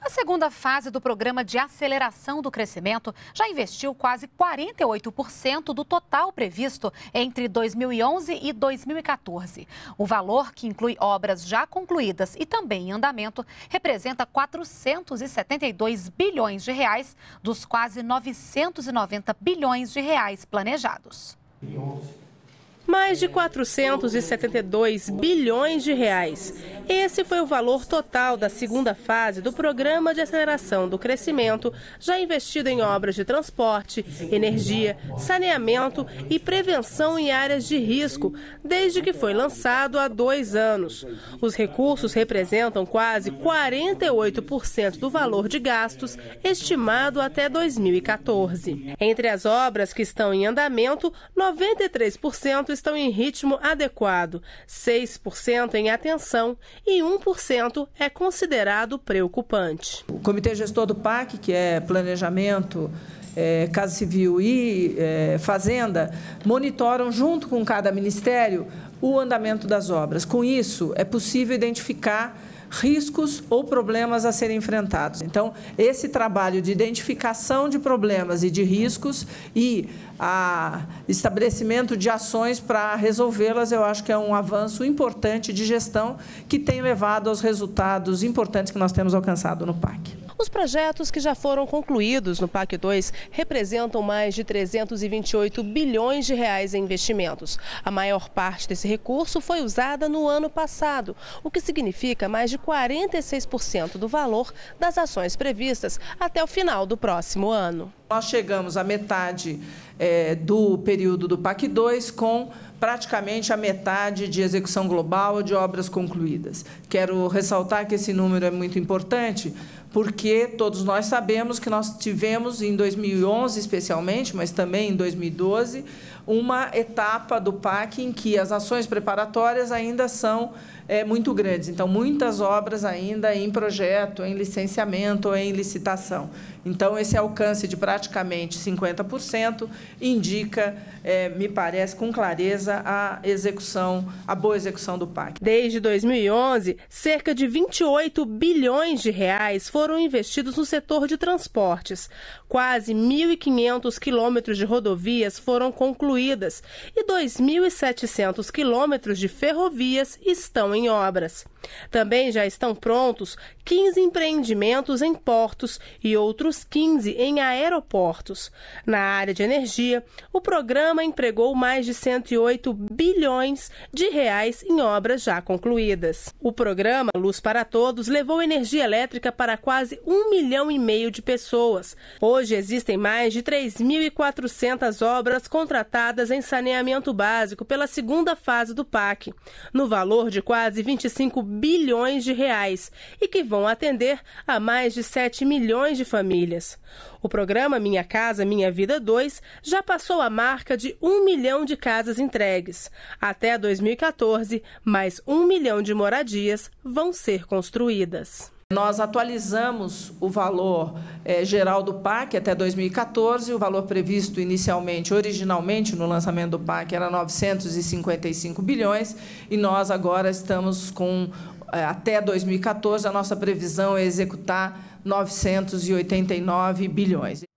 A segunda fase do programa de aceleração do crescimento já investiu quase 48% do total previsto entre 2011 e 2014. O valor, que inclui obras já concluídas e também em andamento, representa 472 bilhões de reais dos quase 990 bilhões de reais planejados mais de 472 bilhões de reais. Esse foi o valor total da segunda fase do Programa de Aceleração do Crescimento, já investido em obras de transporte, energia, saneamento e prevenção em áreas de risco, desde que foi lançado há dois anos. Os recursos representam quase 48% do valor de gastos estimado até 2014. Entre as obras que estão em andamento, 93% estão em ritmo adequado, 6% em atenção e 1% é considerado preocupante. O Comitê Gestor do PAC, que é Planejamento, é, Casa Civil e é, Fazenda, monitoram junto com cada ministério o andamento das obras. Com isso, é possível identificar riscos ou problemas a serem enfrentados. Então, esse trabalho de identificação de problemas e de riscos e a estabelecimento de ações para resolvê-las, eu acho que é um avanço importante de gestão que tem levado aos resultados importantes que nós temos alcançado no PAC. Os projetos que já foram concluídos no PAC 2 representam mais de 328 bilhões de reais em investimentos. A maior parte desse recurso foi usada no ano passado, o que significa mais de 46% do valor das ações previstas até o final do próximo ano. Nós chegamos à metade é, do período do PAC 2 com praticamente a metade de execução global de obras concluídas. Quero ressaltar que esse número é muito importante, porque todos nós sabemos que nós tivemos em 2011 especialmente, mas também em 2012, uma etapa do PAC em que as ações preparatórias ainda são é, muito grandes. Então, muitas obras ainda em projeto, em licenciamento, em licitação. Então, esse alcance de praticamente 50% indica, é, me parece, com clareza, a execução, a boa execução do PAC. Desde 2011, cerca de 28 bilhões de reais foram foram investidos no setor de transportes. Quase 1.500 quilômetros de rodovias foram concluídas e 2.700 quilômetros de ferrovias estão em obras. Também já estão prontos 15 empreendimentos em portos e outros 15 em aeroportos. Na área de energia, o programa empregou mais de 108 bilhões de reais em obras já concluídas. O programa Luz para Todos levou energia elétrica para quase um milhão e meio de pessoas. Hoje existem mais de 3.400 obras contratadas em saneamento básico pela segunda fase do PAC, no valor de quase 25 bilhões de reais e que vão atender a mais de 7 milhões de famílias. O programa Minha Casa Minha Vida 2 já passou a marca de um milhão de casas entregues. Até 2014, mais um milhão de moradias vão ser construídas. Nós atualizamos o valor é, geral do PAC até 2014, o valor previsto inicialmente, originalmente no lançamento do PAC era 955 bilhões e nós agora estamos com é, até 2014 a nossa previsão é executar 989 bilhões.